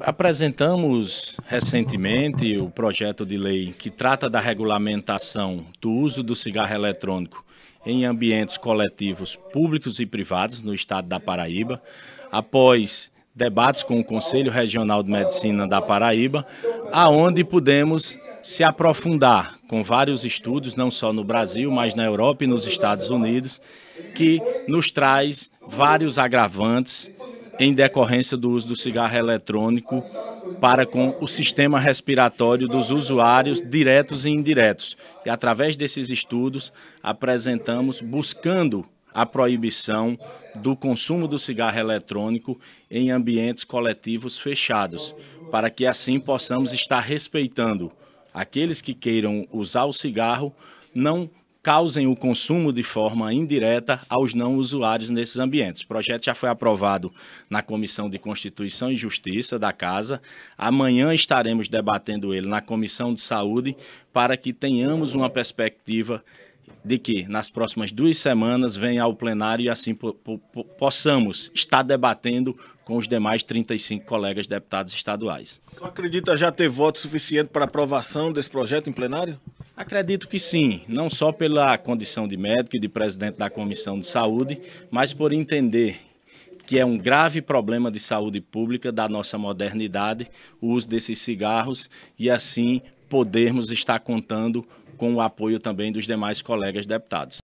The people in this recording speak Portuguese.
Apresentamos recentemente o projeto de lei que trata da regulamentação do uso do cigarro eletrônico em ambientes coletivos públicos e privados no estado da Paraíba. Após debates com o Conselho Regional de Medicina da Paraíba, aonde pudemos se aprofundar com vários estudos, não só no Brasil, mas na Europa e nos Estados Unidos, que nos traz vários agravantes em decorrência do uso do cigarro eletrônico para com o sistema respiratório dos usuários diretos e indiretos. E através desses estudos apresentamos buscando a proibição do consumo do cigarro eletrônico em ambientes coletivos fechados, para que assim possamos estar respeitando aqueles que queiram usar o cigarro, não causem o consumo de forma indireta aos não usuários nesses ambientes. O projeto já foi aprovado na Comissão de Constituição e Justiça da Casa. Amanhã estaremos debatendo ele na Comissão de Saúde para que tenhamos uma perspectiva de que nas próximas duas semanas venha ao plenário e assim po po possamos estar debatendo com os demais 35 colegas deputados estaduais. Só acredita já ter voto suficiente para aprovação desse projeto em plenário? Acredito que sim, não só pela condição de médico e de presidente da Comissão de Saúde, mas por entender que é um grave problema de saúde pública da nossa modernidade, o uso desses cigarros e assim podermos estar contando com o apoio também dos demais colegas deputados.